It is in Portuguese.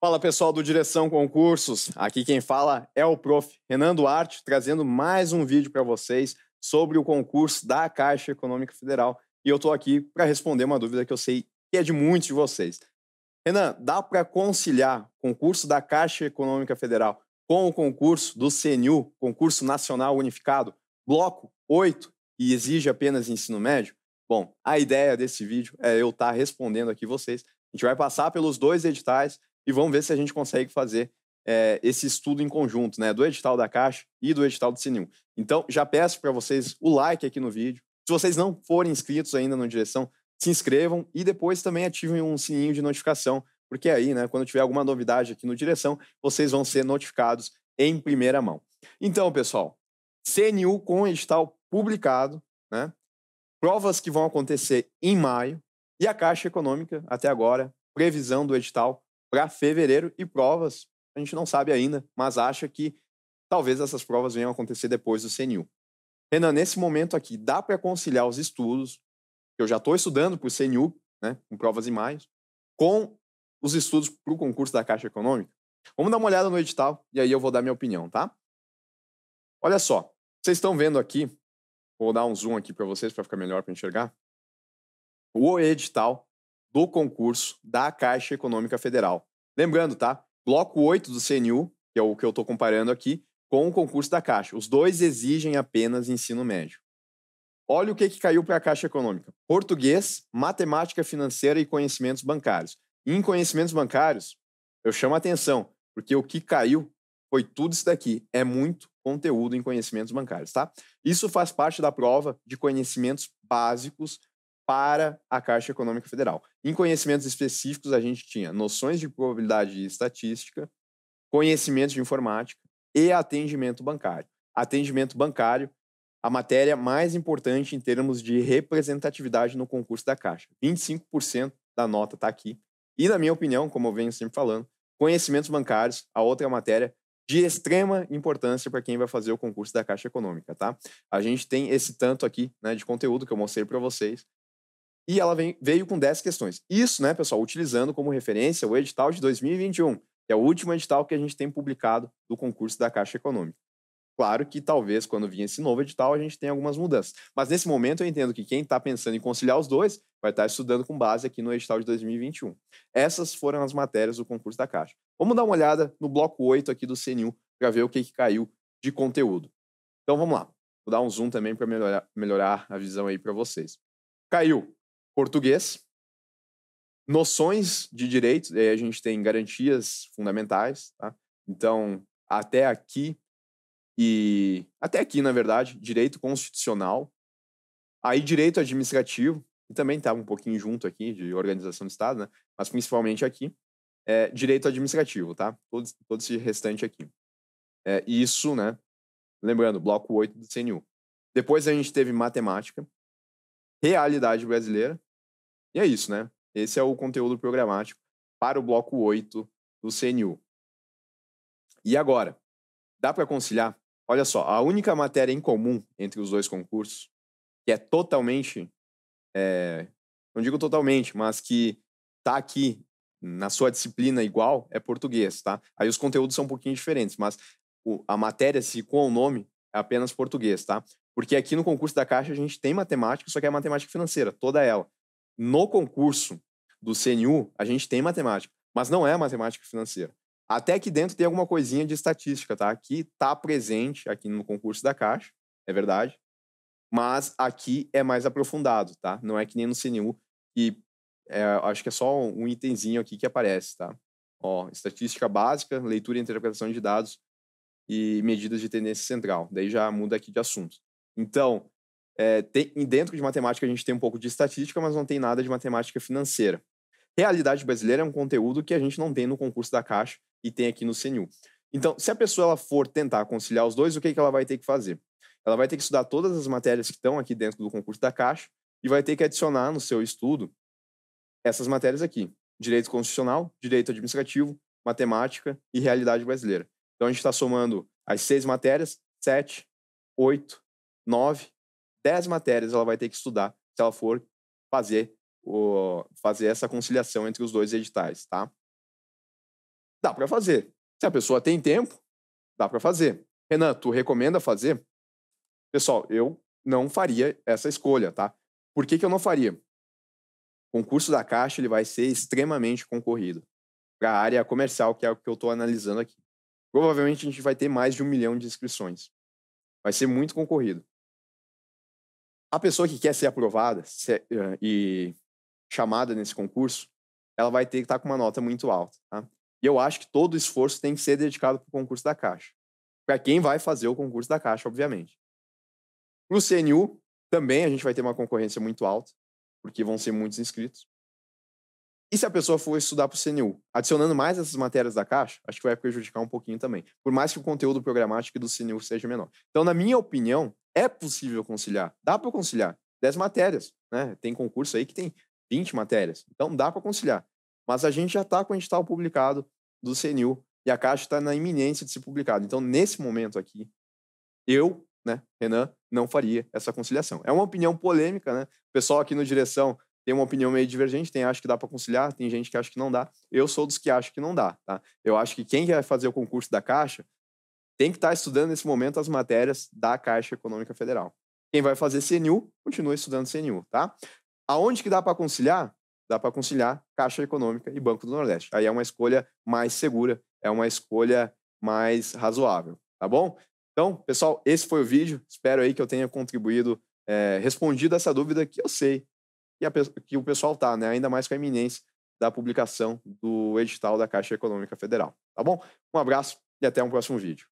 Fala pessoal do Direção Concursos, aqui quem fala é o prof. Renan Duarte, trazendo mais um vídeo para vocês sobre o concurso da Caixa Econômica Federal. E eu estou aqui para responder uma dúvida que eu sei que é de muitos de vocês. Renan, dá para conciliar concurso da Caixa Econômica Federal com o concurso do CNU, Concurso Nacional Unificado, bloco 8, e exige apenas ensino médio? Bom, a ideia desse vídeo é eu estar tá respondendo aqui vocês. A gente vai passar pelos dois editais e vamos ver se a gente consegue fazer é, esse estudo em conjunto, né? Do edital da Caixa e do edital do Sininho. Então, já peço para vocês o like aqui no vídeo. Se vocês não forem inscritos ainda no Direção, se inscrevam e depois também ativem um sininho de notificação, porque aí, né, quando tiver alguma novidade aqui no Direção, vocês vão ser notificados em primeira mão. Então, pessoal, CNU com edital publicado, né? Provas que vão acontecer em maio e a Caixa Econômica, até agora, previsão do edital para fevereiro e provas a gente não sabe ainda, mas acha que talvez essas provas venham a acontecer depois do CNU. Renan, nesse momento aqui, dá para conciliar os estudos, que eu já estou estudando para o CNU, né, com provas e mais com os estudos para o concurso da Caixa Econômica? Vamos dar uma olhada no edital e aí eu vou dar minha opinião, tá? Olha só, vocês estão vendo aqui, vou dar um zoom aqui para vocês para ficar melhor para enxergar. O edital do concurso da Caixa Econômica Federal. Lembrando, tá? Bloco 8 do CNU, que é o que eu estou comparando aqui, com o concurso da Caixa. Os dois exigem apenas ensino médio. Olha o que, que caiu para a Caixa Econômica: português, matemática financeira e conhecimentos bancários. E em conhecimentos bancários, eu chamo a atenção, porque o que caiu foi tudo isso daqui. É muito conteúdo em conhecimentos bancários, tá? Isso faz parte da prova de conhecimentos básicos para a Caixa Econômica Federal. Em conhecimentos específicos, a gente tinha noções de probabilidade e estatística, conhecimentos de informática e atendimento bancário. Atendimento bancário, a matéria mais importante em termos de representatividade no concurso da Caixa. 25% da nota está aqui. E, na minha opinião, como eu venho sempre falando, conhecimentos bancários, a outra é matéria de extrema importância para quem vai fazer o concurso da Caixa Econômica, tá? A gente tem esse tanto aqui né, de conteúdo que eu mostrei para vocês e ela vem, veio com 10 questões. Isso, né, pessoal, utilizando como referência o edital de 2021, que é o último edital que a gente tem publicado do concurso da Caixa Econômica. Claro que talvez quando vir esse novo edital a gente tenha algumas mudanças. Mas nesse momento eu entendo que quem está pensando em conciliar os dois vai estar tá estudando com base aqui no edital de 2021. Essas foram as matérias do concurso da Caixa. Vamos dar uma olhada no bloco 8 aqui do CNU para ver o que, que caiu de conteúdo. Então vamos lá. Vou dar um zoom também para melhorar, melhorar a visão aí para vocês. Caiu português, noções de direitos, aí a gente tem garantias fundamentais, tá? Então, até aqui e até aqui, na verdade, direito constitucional, aí direito administrativo, e também estava tá um pouquinho junto aqui de organização do Estado, né? Mas principalmente aqui, é, direito administrativo, tá? Todo, todo esse restante aqui. É, isso, né? Lembrando, bloco 8 do CNU. Depois a gente teve matemática, realidade brasileira, e é isso, né? Esse é o conteúdo programático para o bloco 8 do CNU. E agora? Dá para conciliar? Olha só, a única matéria em comum entre os dois concursos, que é totalmente. É, não digo totalmente, mas que está aqui na sua disciplina igual, é português, tá? Aí os conteúdos são um pouquinho diferentes, mas o, a matéria, se com o nome, é apenas português, tá? Porque aqui no concurso da Caixa a gente tem matemática, só que é matemática financeira, toda ela no concurso do CNU, a gente tem matemática, mas não é matemática financeira. Até aqui dentro tem alguma coisinha de estatística, tá? Que está presente aqui no concurso da Caixa, é verdade. Mas aqui é mais aprofundado, tá? Não é que nem no CNU, que é, acho que é só um itemzinho aqui que aparece, tá? Ó, estatística básica, leitura e interpretação de dados e medidas de tendência central. Daí já muda aqui de assunto. Então, é, tem, dentro de matemática a gente tem um pouco de estatística, mas não tem nada de matemática financeira. Realidade brasileira é um conteúdo que a gente não tem no concurso da Caixa e tem aqui no CNU. Então, se a pessoa ela for tentar conciliar os dois, o que, que ela vai ter que fazer? Ela vai ter que estudar todas as matérias que estão aqui dentro do concurso da Caixa e vai ter que adicionar no seu estudo essas matérias aqui: direito constitucional, direito administrativo, matemática e realidade brasileira. Então, a gente está somando as seis matérias, sete, oito, nove, 10 matérias ela vai ter que estudar se ela for fazer, o, fazer essa conciliação entre os dois editais, tá? Dá para fazer. Se a pessoa tem tempo, dá para fazer. Renan, tu recomenda fazer? Pessoal, eu não faria essa escolha, tá? Por que, que eu não faria? O concurso da Caixa ele vai ser extremamente concorrido para a área comercial, que é o que eu estou analisando aqui. Provavelmente a gente vai ter mais de um milhão de inscrições. Vai ser muito concorrido. A pessoa que quer ser aprovada eh, e chamada nesse concurso, ela vai ter que estar tá com uma nota muito alta. Tá? E eu acho que todo o esforço tem que ser dedicado para o concurso da Caixa. Para quem vai fazer o concurso da Caixa, obviamente. Para o CNU, também a gente vai ter uma concorrência muito alta, porque vão ser muitos inscritos. E se a pessoa for estudar para o CNU, adicionando mais essas matérias da caixa, acho que vai prejudicar um pouquinho também, por mais que o conteúdo programático do CNU seja menor. Então, na minha opinião, é possível conciliar, dá para conciliar. 10 matérias, né? Tem concurso aí que tem 20 matérias, então dá para conciliar. Mas a gente já está com o edital publicado do CNU e a Caixa está na iminência de ser publicada. Então, nesse momento aqui, eu, né, Renan, não faria essa conciliação. É uma opinião polêmica, né? O pessoal aqui no direção tem uma opinião meio divergente, tem acho que dá para conciliar, tem gente que acha que não dá. Eu sou dos que acho que não dá, tá? Eu acho que quem quer fazer o concurso da Caixa tem que estar tá estudando nesse momento as matérias da Caixa Econômica Federal. Quem vai fazer CNU, continua estudando CNU, tá? Aonde que dá para conciliar? Dá para conciliar Caixa Econômica e Banco do Nordeste. Aí é uma escolha mais segura, é uma escolha mais razoável, tá bom? Então, pessoal, esse foi o vídeo. Espero aí que eu tenha contribuído, é, respondido essa dúvida que eu sei que, a, que o pessoal tá, né? Ainda mais com a iminência da publicação do edital da Caixa Econômica Federal. Tá bom? Um abraço e até um próximo vídeo.